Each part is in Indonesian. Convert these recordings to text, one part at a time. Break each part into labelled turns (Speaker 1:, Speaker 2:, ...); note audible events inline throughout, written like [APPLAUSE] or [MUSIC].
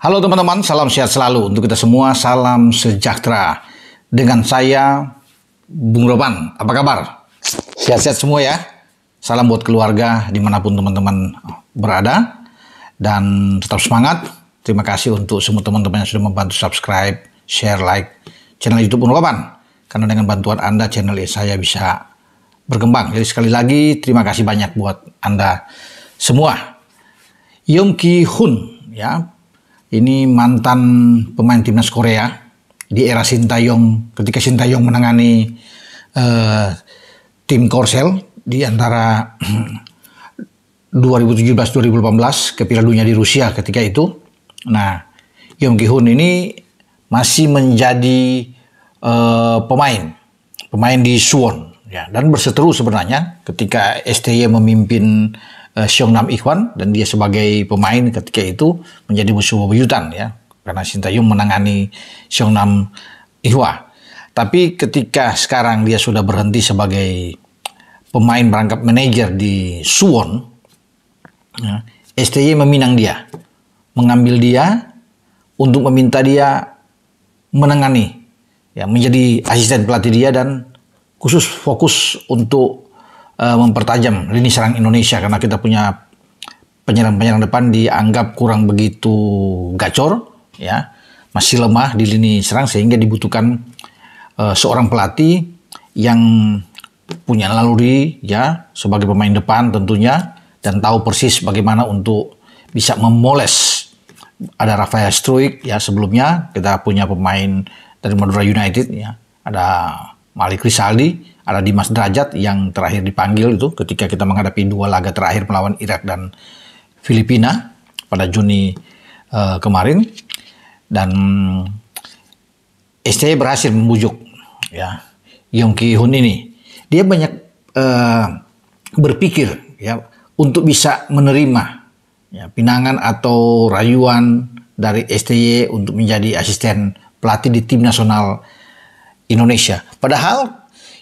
Speaker 1: Halo teman-teman, salam sehat selalu untuk kita semua, salam sejahtera. Dengan saya, Bung Roban. apa kabar? Sehat-sehat semua ya. Salam buat keluarga dimanapun teman-teman berada. Dan tetap semangat. Terima kasih untuk semua teman-teman yang sudah membantu subscribe, share, like channel YouTube Bung Roban Karena dengan bantuan Anda, channel saya bisa berkembang. Jadi sekali lagi, terima kasih banyak buat Anda semua. Yom Ki Hun, ya ini mantan pemain timnas Korea di era Sintayong ketika Sintayong menangani uh, tim Korsel di antara 2017-2018 [CLEARS THROAT] ke Piala Dunia di Rusia ketika itu. Nah, Yong Ki Hoon ini masih menjadi uh, pemain pemain di Suwon ya dan berseteru sebenarnya ketika STY memimpin uh, Nam Ikhwan dan dia sebagai pemain ketika itu menjadi musuh bebuyutan ya karena Sintayong menangani Nam Ikhwan. Tapi ketika sekarang dia sudah berhenti sebagai pemain berangkat manajer di Suwon, ya, STY meminang dia, mengambil dia untuk meminta dia menangani, ya menjadi asisten pelatih dia dan khusus fokus untuk uh, mempertajam lini serang Indonesia karena kita punya penyerang-penyerang depan dianggap kurang begitu gacor ya masih lemah di lini serang sehingga dibutuhkan uh, seorang pelatih yang punya naluri ya sebagai pemain depan tentunya dan tahu persis bagaimana untuk bisa memoles ada Rafael Struik ya sebelumnya kita punya pemain dari Madura United ya ada Malik Risaldi ada Dimas Derajat yang terakhir dipanggil itu ketika kita menghadapi dua laga terakhir melawan Irak dan Filipina pada Juni uh, kemarin dan STI berhasil membujuk ya Yong Ki Hun ini dia banyak uh, berpikir ya untuk bisa menerima ya, pinangan atau rayuan dari STY untuk menjadi asisten pelatih di tim nasional Indonesia. Padahal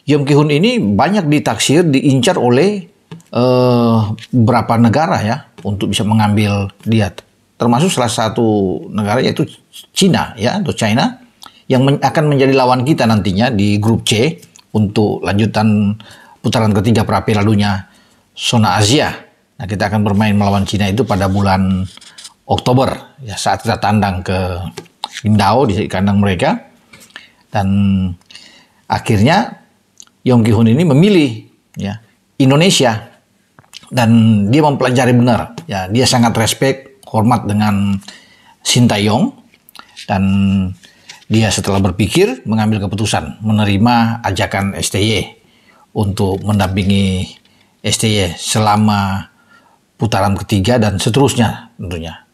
Speaker 1: Yom Kihun ini banyak ditaksir diincar oleh uh, berapa negara ya untuk bisa mengambil dia. Termasuk salah satu negara yaitu Cina ya atau China yang men akan menjadi lawan kita nantinya di grup C untuk lanjutan putaran ketiga perapi Lalunya zona Asia. Nah, kita akan bermain melawan Cina itu pada bulan Oktober ya saat kita tandang ke Indao di kandang mereka dan akhirnya Yong Ki Hun ini memilih ya Indonesia dan dia mempelajari benar ya dia sangat respect hormat dengan Yong dan dia setelah berpikir mengambil keputusan menerima ajakan STY untuk mendampingi STY selama putaran ketiga dan seterusnya tentunya.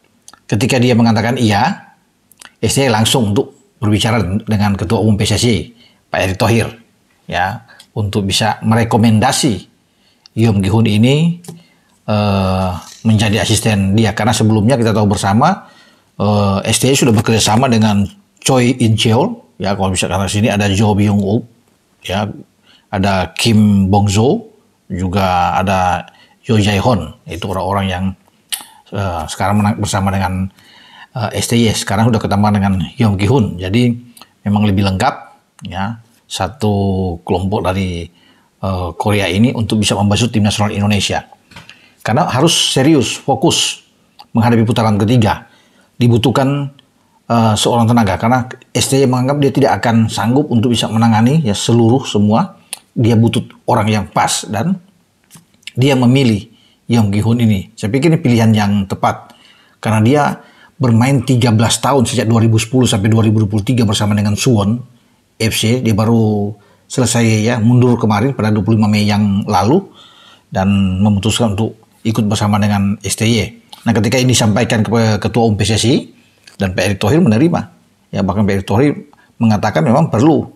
Speaker 1: Ketika dia mengatakan iya, STY langsung untuk berbicara dengan Ketua Umum PSSI Pak Erick Thohir ya untuk bisa merekomendasi Yom Gihun ini uh, menjadi asisten dia karena sebelumnya kita tahu bersama uh, eh, STI sudah bekerja sama dengan Choi In Cheol ya kalau bisa karena sini ada Jo Byung Woo ya ada Kim Bong Jo juga ada Jo Jae Hon itu orang-orang yang uh, sekarang menang bersama dengan uh, STY sekarang sudah ketemu dengan Yong Gi Hoon, jadi memang lebih lengkap ya satu kelompok dari uh, Korea ini untuk bisa membasuh tim nasional Indonesia. Karena harus serius, fokus menghadapi putaran ketiga. Dibutuhkan uh, seorang tenaga karena STY menganggap dia tidak akan sanggup untuk bisa menangani ya seluruh semua. Dia butuh orang yang pas dan dia memilih Yong Gi-hun ini. Saya pikir ini pilihan yang tepat karena dia bermain 13 tahun sejak 2010 sampai 2023 bersama dengan Suwon FC dia baru selesai ya mundur kemarin pada 25 Mei yang lalu dan memutuskan untuk ikut bersama dengan STY. Nah ketika ini disampaikan kepada Ketua Umum PSSI dan Pak Erick Thohir menerima. Ya bahkan Pak Erick Thohir mengatakan memang perlu.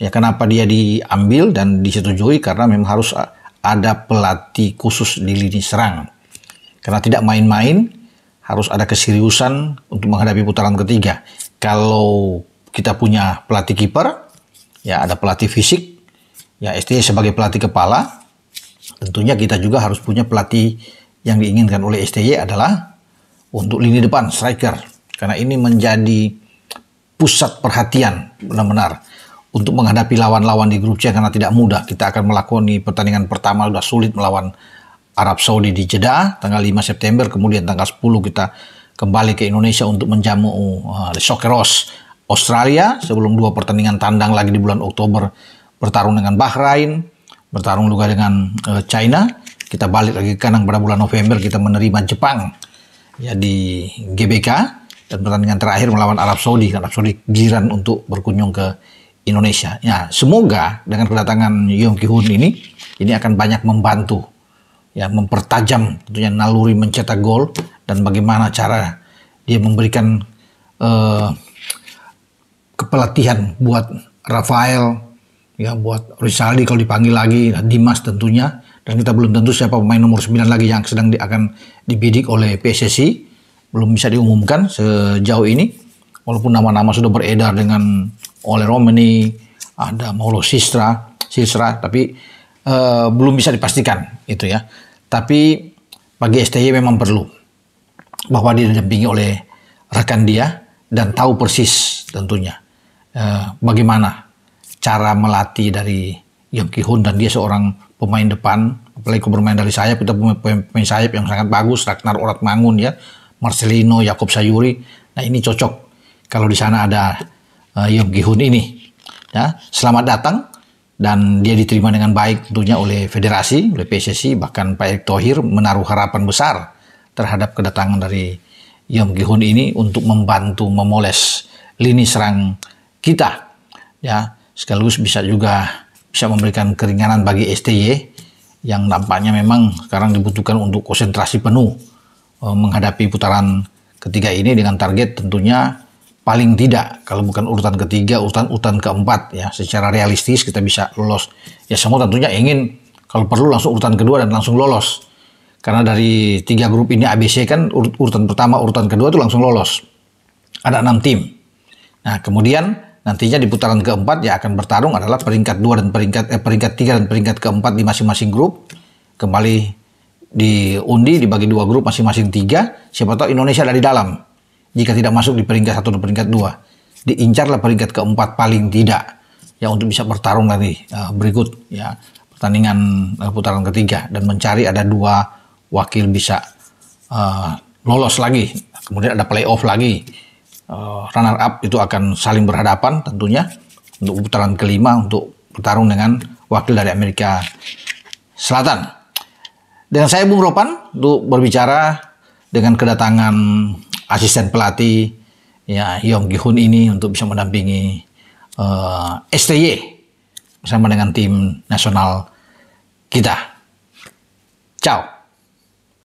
Speaker 1: Ya kenapa dia diambil dan disetujui karena memang harus ada pelatih khusus di lini serang. Karena tidak main-main harus ada keseriusan untuk menghadapi putaran ketiga. Kalau kita punya pelatih kiper, ya ada pelatih fisik, ya STI sebagai pelatih kepala. Tentunya kita juga harus punya pelatih yang diinginkan oleh STY adalah untuk lini depan striker karena ini menjadi pusat perhatian benar-benar untuk menghadapi lawan-lawan di grup C karena tidak mudah kita akan melakoni pertandingan pertama sudah sulit melawan Arab Saudi di Jeddah tanggal 5 September kemudian tanggal 10 kita kembali ke Indonesia untuk menjamu uh, eh, Sokeros Australia sebelum dua pertandingan tandang lagi di bulan Oktober bertarung dengan Bahrain, bertarung juga dengan uh, China. Kita balik lagi ke kanan pada bulan November kita menerima Jepang ya di GBK dan pertandingan terakhir melawan Arab Saudi. Arab Saudi giliran untuk berkunjung ke Indonesia. Ya, semoga dengan kedatangan Yong Ki Hoon ini ini akan banyak membantu ya mempertajam tentunya naluri mencetak gol dan bagaimana cara dia memberikan uh, kepelatihan buat Rafael, ya buat Rizaldi kalau dipanggil lagi, nah, Dimas tentunya, dan kita belum tentu siapa pemain nomor 9 lagi yang sedang di, akan dibidik oleh PSSI, belum bisa diumumkan sejauh ini, walaupun nama-nama sudah beredar dengan oleh Romani, ada Maulo Sistra, Sistra, tapi uh, belum bisa dipastikan itu ya. Tapi bagi STY memang perlu bahwa dia didampingi oleh rekan dia dan tahu persis tentunya Eh, bagaimana cara melatih dari Yong Ki Hun dan dia seorang pemain depan apalagi bermain dari sayap kita pemain, pemain sayap yang sangat bagus Ragnar Mangun ya Marcelino Yakob Sayuri nah ini cocok kalau di sana ada uh, eh, Yong Ki Hun ini ya selamat datang dan dia diterima dengan baik tentunya oleh federasi oleh PSSI bahkan Pak Erick Thohir menaruh harapan besar terhadap kedatangan dari Yom Ki ini untuk membantu memoles lini serang kita ya sekaligus bisa juga bisa memberikan keringanan bagi STY yang nampaknya memang sekarang dibutuhkan untuk konsentrasi penuh e, menghadapi putaran ketiga ini dengan target tentunya paling tidak kalau bukan urutan ketiga urutan urutan keempat ya secara realistis kita bisa lolos ya semua tentunya ingin kalau perlu langsung urutan kedua dan langsung lolos karena dari tiga grup ini ABC kan urutan pertama urutan kedua itu langsung lolos ada enam tim nah kemudian Nantinya di putaran keempat yang akan bertarung adalah peringkat dua dan peringkat eh, peringkat tiga dan peringkat keempat di masing-masing grup. Kembali diundi dibagi dua grup masing-masing tiga. Siapa tahu Indonesia ada di dalam. Jika tidak masuk di peringkat satu dan peringkat dua, diincarlah peringkat keempat paling tidak ya untuk bisa bertarung nanti uh, berikut ya pertandingan uh, putaran ketiga dan mencari ada dua wakil bisa uh, lolos lagi kemudian ada playoff lagi uh, runner up itu akan saling berhadapan tentunya untuk putaran kelima untuk bertarung dengan wakil dari Amerika Selatan. Dengan saya Bung Ropan untuk berbicara dengan kedatangan asisten pelatih ya Yong Gihun ini untuk bisa mendampingi uh, eh, STY bersama dengan tim nasional kita. Ciao.